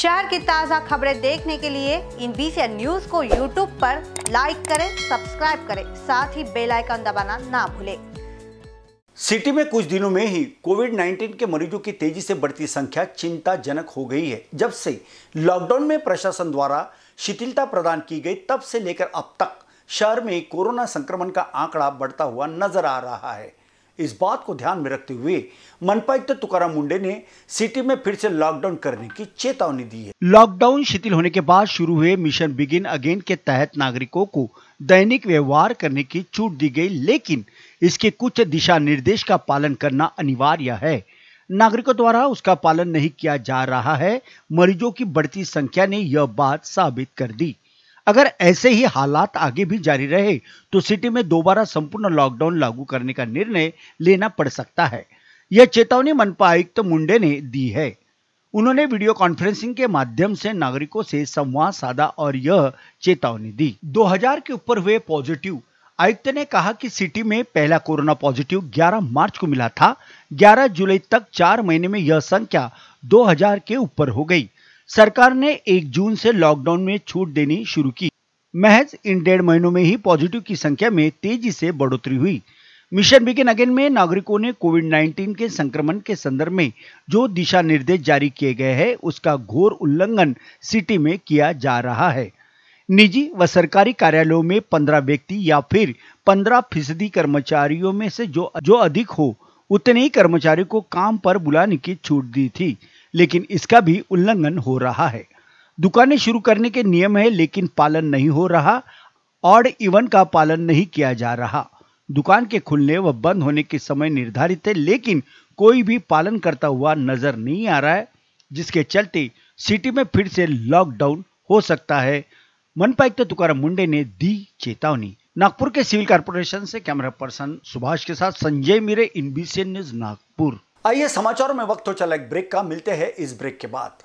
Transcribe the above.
शहर की ताज़ा खबरें देखने के लिए इन बीसी न्यूज को यूट्यूब पर लाइक करें सब्सक्राइब करें साथ ही बेल आइकन दबाना ना भूलें सिटी में कुछ दिनों में ही कोविड 19 के मरीजों की तेजी से बढ़ती संख्या चिंताजनक हो गई है जब से लॉकडाउन में प्रशासन द्वारा शिथिलता प्रदान की गई तब से लेकर अब तक शहर में कोरोना संक्रमण का आंकड़ा बढ़ता हुआ नजर आ रहा है इस बात को ध्यान में रखते हुए मनपायुक्त तुकाराम मुंडे ने सिटी में फिर से लॉकडाउन करने की चेतावनी दी है लॉकडाउन शिथिल होने के बाद शुरू हुए मिशन बिगिन अगेन के तहत नागरिकों को दैनिक व्यवहार करने की छूट दी गई लेकिन इसके कुछ दिशा निर्देश का पालन करना अनिवार्य है नागरिकों द्वारा उसका पालन नहीं किया जा रहा है मरीजों की बढ़ती संख्या ने यह बात साबित कर दी अगर ऐसे ही हालात आगे भी जारी रहे तो सिटी में दोबारा संपूर्ण लॉकडाउन लागू करने का निर्णय लेना पड़ सकता है यह चेतावनी मनपा आयुक्त तो मुंडे ने दी है उन्होंने वीडियो कॉन्फ्रेंसिंग के माध्यम से नागरिकों से संवाद साधा और यह चेतावनी दी 2000 के ऊपर हुए पॉजिटिव आयुक्त ने कहा कि सिटी में पहला कोरोना पॉजिटिव 11 मार्च को मिला था 11 जुलाई तक चार महीने में यह संख्या 2000 के ऊपर हो गई सरकार ने 1 जून से लॉकडाउन में छूट देनी शुरू की महज इन डेढ़ महीनों में ही पॉजिटिव की संख्या में तेजी से बढ़ोतरी हुई मिशन बिगिन अगेन में नागरिकों ने कोविड 19 के संक्रमण के संदर्भ में जो दिशा निर्देश जारी किए गए हैं उसका घोर उल्लंघन सिटी में किया जा रहा है निजी व सरकारी कार्यालयों में पंद्रह व्यक्ति या फिर पंद्रह फीसदी कर्मचारियों में से जो जो अधिक हो उतने ही कर्मचारी को काम पर बुलाने की छूट दी थी लेकिन इसका भी उल्लंघन हो रहा है दुकानें शुरू करने के नियम है लेकिन पालन नहीं हो रहा ऑड इवन का पालन नहीं किया जा रहा दुकान के खुलने व बंद होने के समय निर्धारित है लेकिन कोई भी पालन करता हुआ नजर नहीं आ रहा है जिसके चलते सिटी में फिर से लॉकडाउन हो सकता है मनपायुक्त तो तुकार मुंडे ने दी चेतावनी नागपुर के सिविल कारपोरेशन से कैमरा पर्सन सुभाष के साथ संजय मिरे इनबीसीएन न्यूज नागपुर आइए समाचारों में वक्त हो चला एक ब्रेक का मिलते हैं इस ब्रेक के बाद